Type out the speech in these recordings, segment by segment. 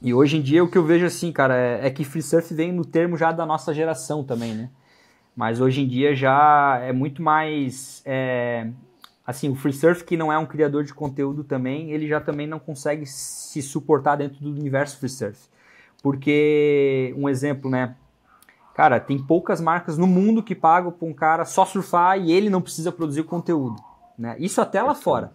E hoje em dia o que eu vejo assim, cara, é, é que free surf vem no termo já da nossa geração também, né? Mas hoje em dia já é muito mais. É, assim, o free surf, que não é um criador de conteúdo também, ele já também não consegue se suportar dentro do universo free surf. Porque, um exemplo, né? Cara, tem poucas marcas no mundo que pagam para um cara só surfar e ele não precisa produzir o conteúdo. Né? Isso até lá fora.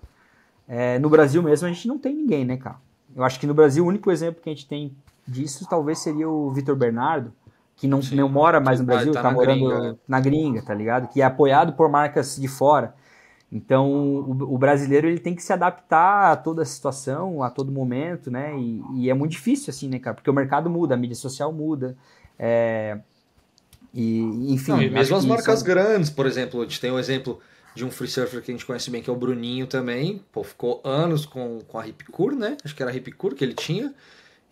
É, no Brasil mesmo a gente não tem ninguém, né, cara? Eu acho que no Brasil o único exemplo que a gente tem disso talvez seria o Vitor Bernardo, que não, não mora mais no Brasil, está tá, tá morando gringa. Né? na gringa, tá ligado? Que é apoiado por marcas de fora. Então, o, o, brasileiro ele tem que se adaptar a toda a situação, a todo momento, né? E, e, é muito difícil, assim, né, cara? Porque o mercado muda, a mídia social muda. É... E, enfim. Não, e mesmo as é marcas grandes, por exemplo, a gente tem um exemplo de um free surfer que a gente conhece bem, que é o Bruninho também. Pô, ficou anos com, com a Curl né? Acho que era a Curl que ele tinha.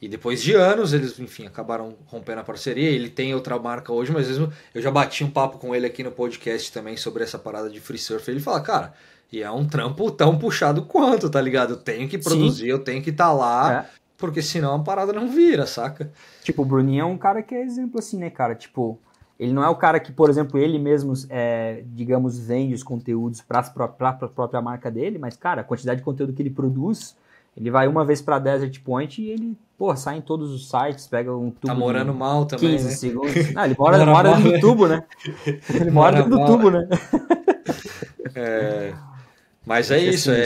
E depois de anos, eles, enfim, acabaram rompendo a parceria. Ele tem outra marca hoje, mas mesmo eu já bati um papo com ele aqui no podcast também sobre essa parada de free surfer. Ele fala, cara, e é um trampo tão puxado quanto, tá ligado? Eu tenho que produzir, Sim. eu tenho que estar tá lá, é. porque senão a parada não vira, saca? Tipo, o Bruninho é um cara que é exemplo assim, né, cara? Tipo, ele não é o cara que, por exemplo, ele mesmo, é, digamos, vende os conteúdos para a própria marca dele, mas, cara, a quantidade de conteúdo que ele produz, ele vai uma vez para Desert Point e ele, pô, sai em todos os sites, pega um tubo. Tá morando mal também. 15 né? segundos. Não, ele mora, mora, mora no né? tubo, né? Ele mora, mora no tubo, né? É. Mas é, é isso, é,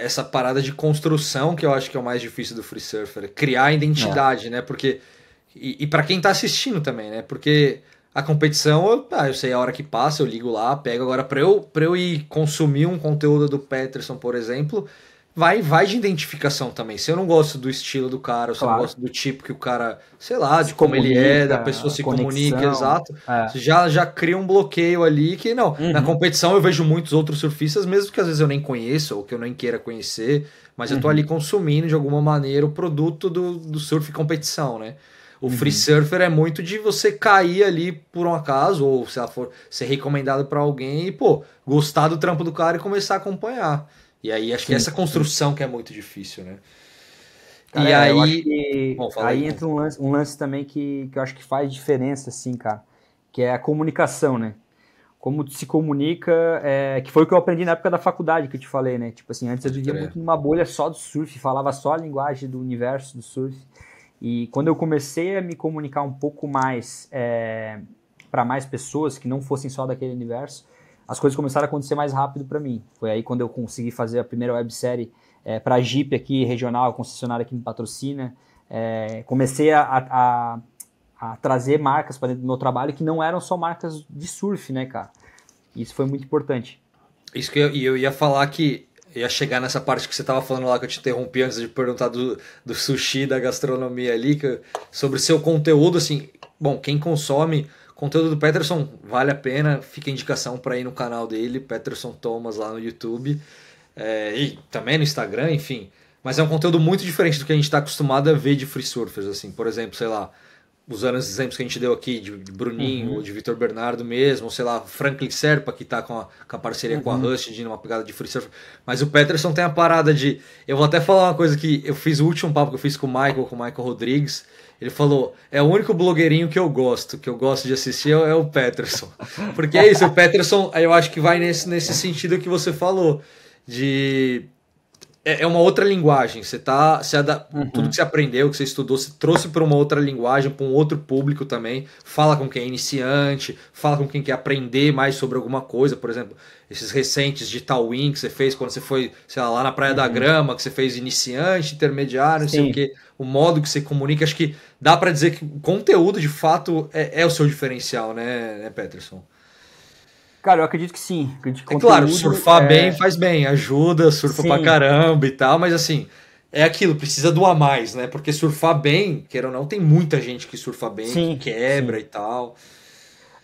é, essa parada de construção que eu acho que é o mais difícil do free surfer, é criar identidade, é. né? Porque e, e para quem está assistindo também, né? Porque a competição, eu, ah, eu sei a hora que passa, eu ligo lá, pego. Agora, para eu, eu ir consumir um conteúdo do Peterson, por exemplo, vai vai de identificação também. Se eu não gosto do estilo do cara, se claro. eu não gosto do tipo que o cara, sei lá, de como ele é, da pessoa se conexão, comunica, exato. É. Já já cria um bloqueio ali que não. Uhum. Na competição eu vejo muitos outros surfistas, mesmo que às vezes eu nem conheça ou que eu nem queira conhecer, mas uhum. eu tô uhum. ali consumindo de alguma maneira o produto do, do surf competição, né? O uhum. free uhum. surfer é muito de você cair ali por um acaso, ou se ela for ser recomendado para alguém e, pô, gostar do trampo do cara e começar a acompanhar. E aí acho sim, que é essa construção sim. que é muito difícil, né? Cara, e aí. aí entra um lance, um lance também que, que eu acho que faz diferença, assim, cara, que é a comunicação, né? Como se comunica, é... que foi o que eu aprendi na época da faculdade que eu te falei, né? Tipo assim, antes eu vivia muito numa bolha só do surf, falava só a linguagem do universo do surf. E quando eu comecei a me comunicar um pouco mais é, para mais pessoas que não fossem só daquele universo, as coisas começaram a acontecer mais rápido para mim. Foi aí quando eu consegui fazer a primeira websérie é, para a Jeep aqui, regional, concessionária que me patrocina. É, comecei a, a, a, trazer marcas para dentro do meu trabalho que não eram só marcas de surf, né, cara? Isso foi muito importante. Isso que eu, eu ia falar que ia chegar nessa parte que você estava falando lá, que eu te interrompi antes de perguntar do, do sushi, da gastronomia ali, que, sobre o seu conteúdo, assim, bom, quem consome conteúdo do Peterson vale a pena, fica a indicação para ir no canal dele, Peterson Thomas lá no YouTube, é, e também no Instagram, enfim. Mas é um conteúdo muito diferente do que a gente está acostumado a ver de free surfers, assim, por exemplo, sei lá, usando os exemplos que a gente deu aqui de, de Bruninho, uhum. ou de Vitor Bernardo mesmo, ou sei lá, Franklin Serpa, que está com, com a, parceria uhum. com a uhum. Rush de uma pegada de free surf. Mas o Peterson tem a parada de. Eu vou até falar uma coisa que eu fiz o último papo que eu fiz com o Michael, com o Michael Rodrigues. Ele falou: é o único blogueirinho que eu gosto, que eu gosto de assistir é, o é Peterson. Porque é isso, o Peterson, eu acho que vai nesse, nesse sentido que você falou. De é, é, uma outra linguagem. Você tá. Você ada... uhum. Tudo que você aprendeu, que você estudou, você trouxe para uma outra linguagem, para um outro público também. Fala com quem é iniciante, fala com quem quer aprender mais sobre alguma coisa. Por exemplo, esses recentes de Tawin que você fez quando você foi, sei lá, lá na Praia uhum. da Grama, que você fez iniciante, intermediário, não sei o quê. O modo que você comunica, acho que dá para dizer que o conteúdo de fato é, é o seu diferencial, né, né Peterson? Cara, eu acredito que sim. Acredito que é claro, surfar é... bem faz bem, ajuda, surfa sim. pra caramba e tal, mas assim, é aquilo, precisa doar mais, né? Porque surfar bem, queira ou não, tem muita gente que surfa bem, sim, que quebra sim. e tal.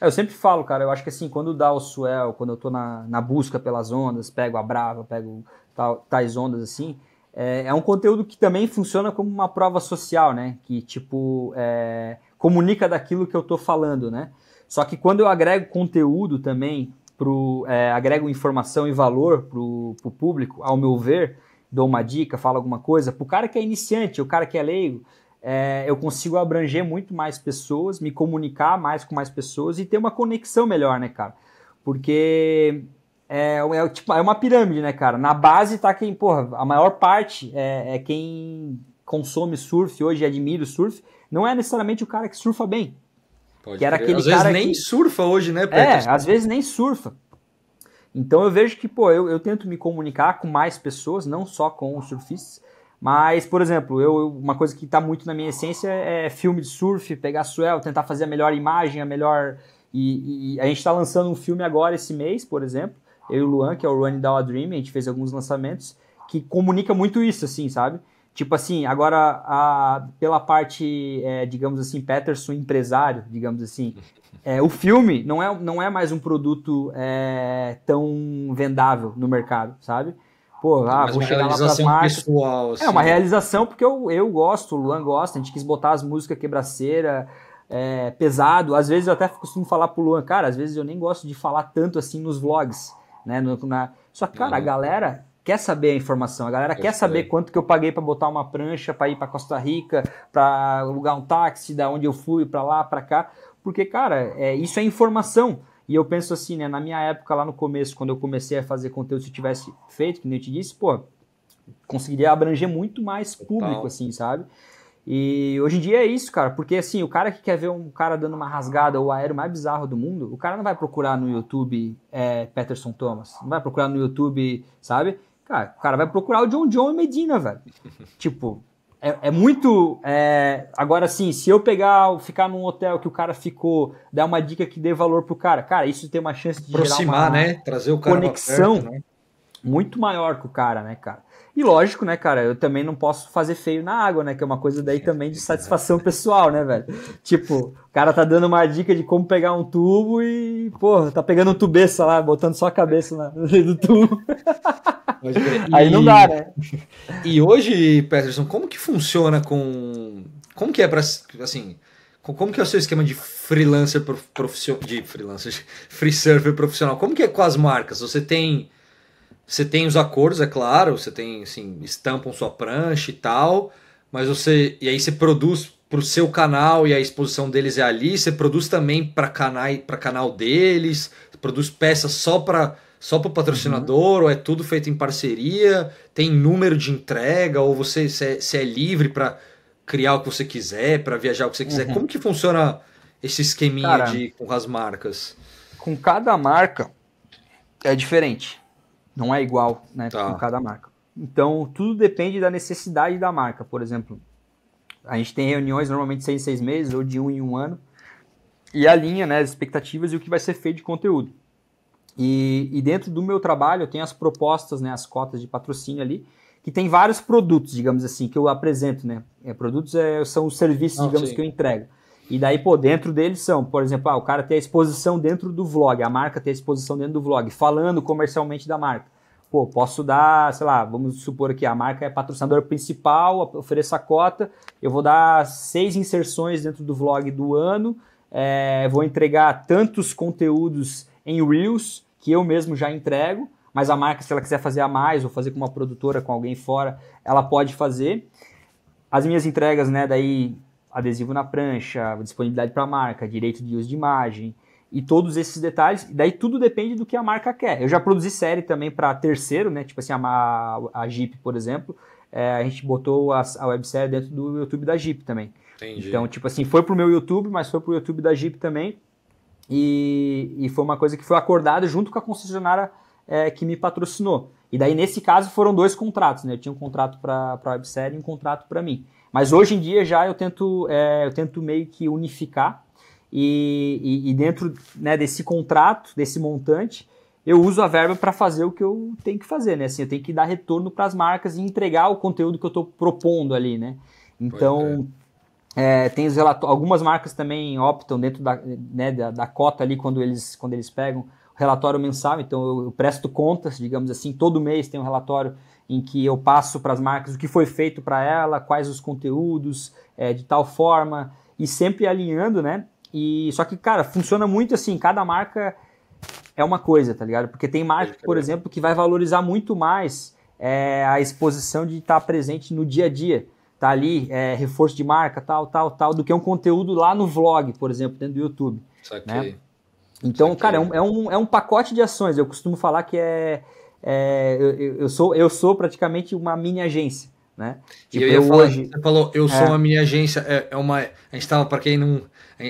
É, eu sempre falo, cara, eu acho que assim, quando dá o swell, quando eu tô na, na busca pelas ondas, pego a brava, pego tal, tais ondas assim, é, é, um conteúdo que também funciona como uma prova social, né? Que, tipo, é, comunica daquilo que eu tô falando, né? Só que quando eu agrego conteúdo também, pro, é, agrego informação e valor para o público, ao meu ver, dou uma dica, falo alguma coisa, para o cara que é iniciante, o cara que é leigo, é, eu consigo abranger muito mais pessoas, me comunicar mais com mais pessoas e ter uma conexão melhor, né, cara? Porque é, é, é tipo, é uma pirâmide, né, cara? Na base tá quem, porra, a maior parte é, é quem consome surf hoje admira o surf, não é necessariamente o cara que surfa bem. Pode que era aquele às cara. vezes nem que... surfa hoje, né, Pedro? É, às vezes nem surfa. Então eu vejo que, pô, eu, eu tento me comunicar com mais pessoas, não só com os surfistas. Mas, por exemplo, eu, uma coisa que está muito na minha essência é filme de surf, pegar swell, tentar fazer a melhor imagem, a melhor. E, e a gente está lançando um filme agora esse mês, por exemplo. Eu e o Luan, que é o Run Down a Dream, a gente fez alguns lançamentos que comunica muito isso, assim, sabe? Tipo assim, agora a, pela parte, é, digamos assim, Peterson empresário, digamos assim, é, o filme não é, não é mais um produto é, tão vendável no mercado, sabe? Pô, ah, Mas vou chegar lá pras marcas. Pessoal, assim. É uma assim. realização porque eu, eu gosto, o Luan gosta, a gente quis botar as músicas quebraceira, é, pesado. Às vezes eu até costumo falar pro Luan, cara, às vezes eu nem gosto de falar tanto assim nos vlogs, né? No, na... Só que, cara, a galera quer saber a informação, a galera eu quer sei. saber quanto que eu paguei para botar uma prancha para ir para Costa Rica, para alugar um táxi, da onde eu fui para lá, para cá, porque cara, é, isso é informação. E eu penso assim, né, na minha época lá no começo, quando eu comecei a fazer conteúdo, se eu tivesse feito, que nem eu te disse, pô, conseguiria abranger muito mais público assim, sabe? E hoje em dia é isso, cara, porque assim, o cara que quer ver um cara dando uma rasgada ou aéreo mais bizarro do mundo, o cara não vai procurar no YouTube é, Peterson Thomas, não vai procurar no YouTube, sabe? Cara, o cara vai procurar o John John e Medina, velho. tipo, é, é muito. É... Agora, sim, se eu pegar, ficar num hotel que o cara ficou, dar uma dica que dê valor pro cara, cara, isso tem uma chance de aproximar, né? Trazer o cara conexão perto, né? muito maior com o cara, né, cara? E lógico, né, cara, eu também não posso fazer feio na água, né? Que é uma coisa daí é também de né? satisfação pessoal, né, velho? Tipo, o cara tá dando uma dica de como pegar um tubo e, porra, tá pegando um tubeça lá, botando só a cabeça na, no do tubo. Mas, e, Aí não dá, né? E hoje, Peterson, como que funciona com. Como que é para assim. Como que é o seu esquema de freelancer profissional. De freelancer, de free surfer profissional? Como que é com as marcas? Você tem. Você tem os acordos, é claro, você tem, assim, estampam sua prancha e tal, mas você. E aí você produz para o seu canal e a exposição deles é ali, você produz também para canal, canal deles, produz peças só para só para o patrocinador, uhum. ou é tudo feito em parceria, tem número de entrega, ou você se é, se é livre para criar o que você quiser, para viajar o que você quiser. Uhum. Como que funciona esse esqueminha Cara, de com as marcas? Com cada marca é diferente. Não é igual, né, tá. com cada marca. Então, tudo depende da necessidade da marca. Por exemplo, a gente tem reuniões normalmente seis em seis meses ou de um em um ano. E a linha, né, as expectativas e o que vai ser feito de conteúdo. E, e, dentro do meu trabalho eu tenho as propostas, né, as cotas de patrocínio ali, que tem vários produtos, digamos assim, que eu apresento, né? É, produtos é, são os serviços, Não, ah, digamos, sim. que eu entrego. E daí, pô, dentro deles são, por exemplo, ah, o cara tem a exposição dentro do vlog, a marca tem a exposição dentro do vlog, falando comercialmente da marca. Pô, posso dar, sei lá, vamos supor que a marca é patrocinadora principal, ofereça a cota, eu vou dar seis inserções dentro do vlog do ano, é, vou entregar tantos conteúdos em Reels, que eu mesmo já entrego, mas a marca, se ela quiser fazer a mais ou fazer com uma produtora, com alguém fora, ela pode fazer. As minhas entregas, né, daí adesivo na prancha, disponibilidade para a marca, direito de uso de imagem e todos esses detalhes. E daí tudo depende do que a marca quer. Eu já produzi série também para terceiro, né, tipo assim, a, a Jeep, por exemplo, é, a gente botou a, a websérie dentro do YouTube da Jeep também. Entendi. Então, tipo assim, foi pro meu YouTube, mas foi pro YouTube da Jeep também. E, e foi uma coisa que foi acordada junto com a concessionária é, que me patrocinou. E daí, nesse caso, foram dois contratos, né? Eu tinha um contrato para a websérie e um contrato para mim. Mas hoje em dia já eu tento, é, eu tento meio que unificar e, e, e dentro né, desse contrato, desse montante, eu uso a verba para fazer o que eu tenho que fazer, né? Assim, eu tenho que dar retorno para as marcas e entregar o conteúdo que eu estou propondo ali, né? Então, é, tem algumas marcas também optam dentro da, né, da, da, cota ali quando eles, quando eles pegam relatório mensal, então eu, eu presto contas, digamos assim, todo mês tem um relatório em que eu passo para as marcas o que foi feito para ela, quais os conteúdos, é, de tal forma, e sempre alinhando, né? E só que, cara, funciona muito assim, cada marca é uma coisa, tá ligado? Porque tem marca, por exemplo, que vai valorizar muito mais é, a exposição de estar tá presente no dia a dia tá ali, é, reforço de marca, tal, tal, tal, do que um conteúdo lá no vlog, por exemplo, dentro do YouTube. Né? Então, Saquei. cara, é um, é, um, é um pacote de ações. Eu costumo falar que é. é eu, eu, sou, eu sou praticamente uma mini agência. Né? Tipo, eu, eu falar, hoje... você falou, eu sou é. uma mini agência, é, é uma. A gente estava, para quem não.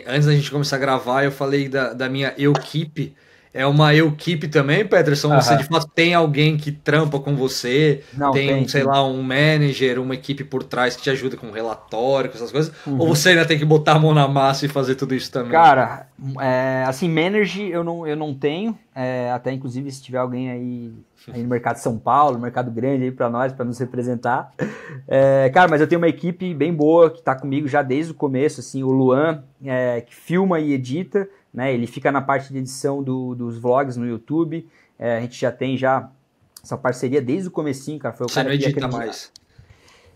Antes da gente começar a gravar, eu falei da, da minha equipe. Eu é uma equipe também, Peterson? Aham. Você de fato tem alguém que trampa com você? Não, tem, tem sei lá, um manager, uma equipe por trás que te ajuda com relatório, com essas coisas? Uhum. Ou você ainda tem que botar a mão na massa e fazer tudo isso também? Cara, é, assim, manager eu não, eu não tenho. É, até inclusive se tiver alguém aí, aí, no mercado de São Paulo, mercado grande aí para nós, para nos representar. É, cara, mas eu tenho uma equipe bem boa que tá comigo já desde o começo, assim, o Luan, é, que filma e edita né? Ele fica na parte de edição do, dos vlogs no YouTube. É, a gente já tem já essa parceria desde o comecinho, cara. Foi o Você cara não que edita mais? Ah,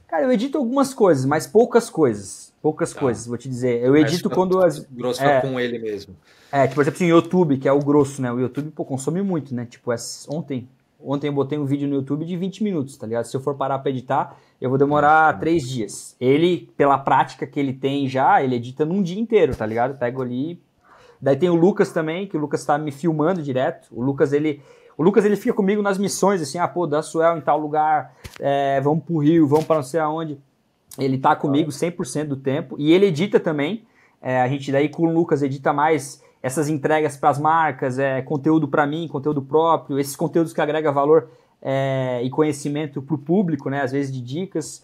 cara, eu edito algumas coisas, mas poucas coisas. Poucas tá. coisas, vou te dizer. Eu edito quando as. Grosso é, com ele mesmo. É, tipo, por exemplo, assim, o YouTube, que é o grosso, né? O YouTube, pô, consome muito, né? Tipo, as, é ontem. Ontem eu botei um vídeo no YouTube de 20 minutos, tá ligado? Se eu for parar pra editar, eu vou demorar Nossa, três dias. Ele, pela prática que ele tem já, ele edita num dia inteiro, tá ligado? pego ali Daí tem o Lucas também, que o Lucas está me filmando direto. O Lucas, ele. O Lucas ele fica comigo nas missões, assim, ah, pô, da Suel em tal lugar, é, vamos pro Rio, vamos para não sei aonde. Ele tá comigo 100% do tempo e ele edita também. É, a gente daí com o Lucas edita mais essas entregas para as marcas, é, conteúdo para mim, conteúdo próprio, esses conteúdos que agrega valor é, e conhecimento para o público, né? Às vezes de dicas.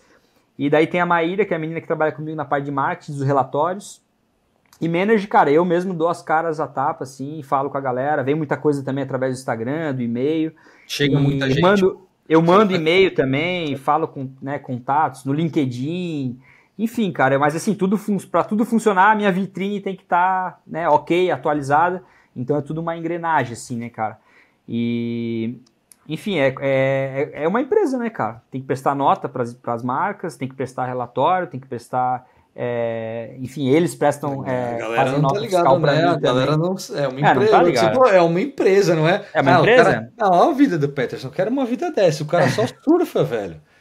E daí tem a Maíra, que é a menina que trabalha comigo na parte de marketing, dos relatórios. E manage, cara, eu mesmo dou as caras à tapa, assim, falo com a galera. Vem muita coisa também através do Instagram, do e-mail. Chega muita gente. Mando, eu mando e-mail também, falo com né, contatos no LinkedIn. Enfim, cara, mas assim, tudo para tudo funcionar, a minha vitrine tem que estar tá, né, ok, atualizada. Então é tudo uma engrenagem, assim, né, cara? E. Enfim, é, é, é, é uma empresa, né, cara? Tem que prestar nota para as marcas, tem que prestar relatório, tem que prestar é, enfim, eles prestam. É, tá né? a galera não tá ligada, né? A galera não. É uma é, tá empresa. É, tá tipo, é uma empresa, não é? É uma ah, empresa? Cara, não, olha é a vida do Peterson. Eu quero uma vida dessa. O cara só surfa, velho.